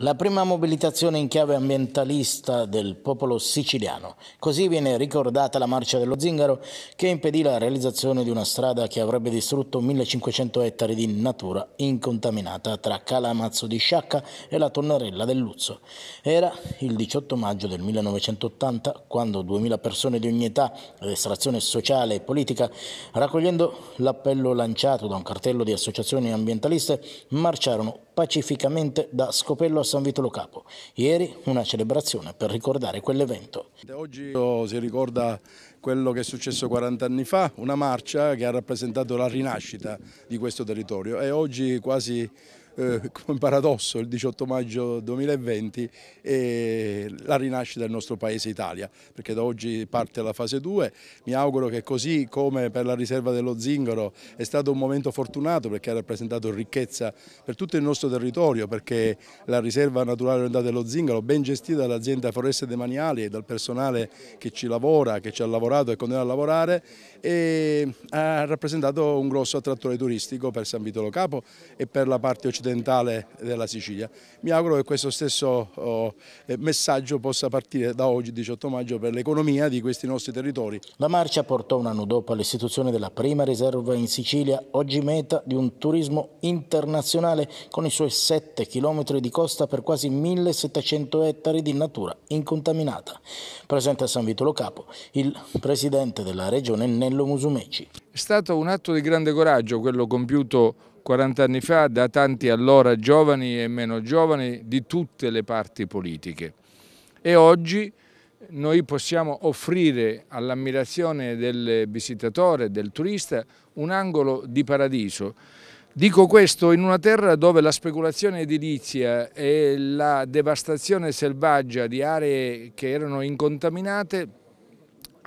La prima mobilitazione in chiave ambientalista del popolo siciliano. Così viene ricordata la marcia dello zingaro che impedì la realizzazione di una strada che avrebbe distrutto 1500 ettari di natura incontaminata tra Calamazzo di Sciacca e la Tonnarella del Luzzo. Era il 18 maggio del 1980 quando 2000 persone di ogni età ed estrazione sociale e politica, raccogliendo l'appello lanciato da un cartello di associazioni ambientaliste, marciarono pacificamente da Scopello a San Vito Lo Capo. Ieri una celebrazione per ricordare quell'evento. Oggi si ricorda quello che è successo 40 anni fa, una marcia che ha rappresentato la rinascita di questo territorio e oggi quasi eh, come paradosso il 18 maggio 2020 e la rinascita del nostro paese Italia, perché da oggi parte la fase 2. Mi auguro che così come per la riserva dello zingaro è stato un momento fortunato perché ha rappresentato ricchezza per tutto il nostro territorio, perché la riserva naturale dello zingaro, ben gestita dall'azienda Foreste Demaniali e dal personale che ci lavora, che ci ha lavorato, lavorato e continua a lavorare e ha rappresentato un grosso attrattore turistico per San Vito Lo Capo e per la parte occidentale della Sicilia. Mi auguro che questo stesso oh, eh, messaggio possa partire da oggi 18 maggio per l'economia di questi nostri territori. La marcia portò un anno dopo all'istituzione della prima riserva in Sicilia, oggi meta di un turismo internazionale con i suoi 7 km di costa per quasi 1700 ettari di natura incontaminata. Presente a San Vito Lo Capo il presidente della regione Nello Musumeci. È stato un atto di grande coraggio quello compiuto 40 anni fa da tanti allora giovani e meno giovani di tutte le parti politiche e oggi noi possiamo offrire all'ammirazione del visitatore, del turista, un angolo di paradiso. Dico questo in una terra dove la speculazione edilizia e la devastazione selvaggia di aree che erano incontaminate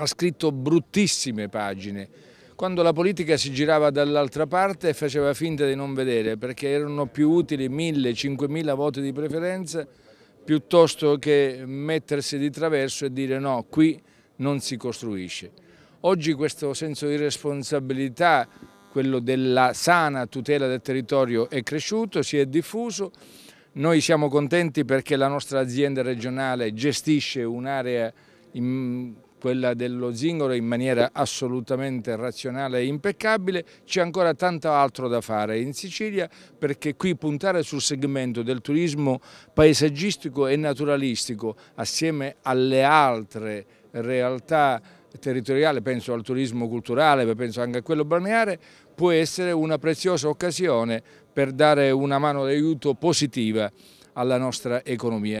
ha scritto bruttissime pagine, quando la politica si girava dall'altra parte e faceva finta di non vedere, perché erano più utili 1000-5000 voti di preferenza piuttosto che mettersi di traverso e dire no, qui non si costruisce. Oggi questo senso di responsabilità, quello della sana tutela del territorio è cresciuto, si è diffuso, noi siamo contenti perché la nostra azienda regionale gestisce un'area quella dello zingaro in maniera assolutamente razionale e impeccabile, c'è ancora tanto altro da fare in Sicilia perché qui puntare sul segmento del turismo paesaggistico e naturalistico assieme alle altre realtà territoriali, penso al turismo culturale, penso anche a quello balneare, può essere una preziosa occasione per dare una mano d'aiuto positiva alla nostra economia.